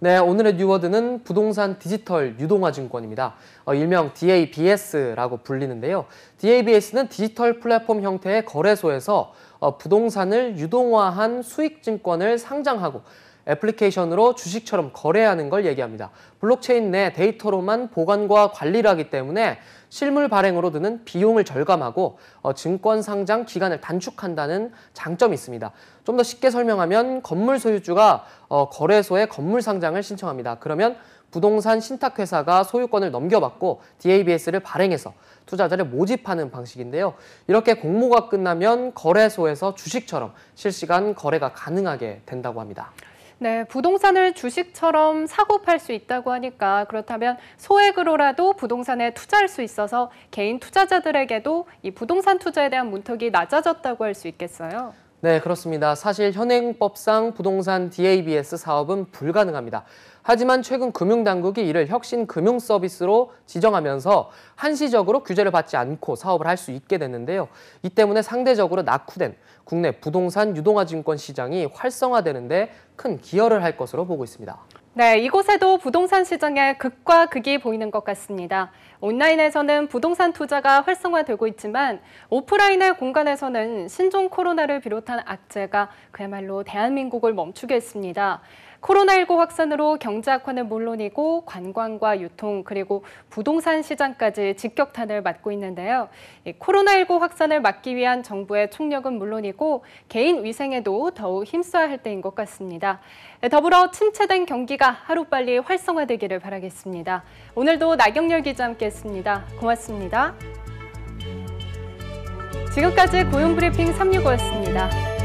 네, 오늘의 뉴워드는 부동산 디지털 유동화 증권입니다. 어, 일명 DABS라고 불리는데요. DABS는 디지털 플랫폼 형태의 거래소에서 어, 부동산을 유동화한 수익 증권을 상장하고 애플리케이션으로 주식처럼 거래하는 걸 얘기합니다. 블록체인 내 데이터로만 보관과 관리를 하기 때문에 실물 발행으로 드는 비용을 절감하고 어, 증권 상장 기간을 단축한다는 장점이 있습니다. 좀 더 쉽게 설명하면 건물 소유주가 어, 거래소에 건물 상장을 신청합니다. 그러면 부동산 신탁회사가 소유권을 넘겨받고 DABS를 발행해서 투자자를 모집하는 방식인데요. 이렇게 공모가 끝나면 거래소에서 주식처럼 실시간 거래가 가능하게 된다고 합니다. 네, 부동산을 주식처럼 사고 팔 수 있다고 하니까 그렇다면 소액으로라도 부동산에 투자할 수 있어서 개인 투자자들에게도 이 부동산 투자에 대한 문턱이 낮아졌다고 할 수 있겠어요. 네, 그렇습니다. 사실 현행법상 부동산 DABS 사업은 불가능합니다. 하지만 최근 금융당국이 이를 혁신금융서비스로 지정하면서 한시적으로 규제를 받지 않고 사업을 할 수 있게 됐는데요. 이 때문에 상대적으로 낙후된 국내 부동산 유동화증권 시장이 활성화되는 데 큰 기여를 할 것으로 보고 있습니다. 네, 이곳에도 부동산 시장의 극과 극이 보이는 것 같습니다. 온라인에서는 부동산 투자가 활성화되고 있지만 오프라인의 공간에서는 신종 코로나를 비롯한 악재가 그야말로 대한민국을 멈추게 했습니다. 코로나19 확산으로 경제 악화는 물론이고 관광과 유통 그리고 부동산 시장까지 직격탄을 맞고 있는데요. 코로나19 확산을 막기 위한 정부의 총력은 물론이고 개인 위생에도 더욱 힘써야 할 때인 것 같습니다. 네, 더불어 침체된 경기가 하루빨리 활성화되기를 바라겠습니다. 오늘도 나경렬 기자 함께했습니다. 고맙습니다. 지금까지 고용브리핑 365였습니다.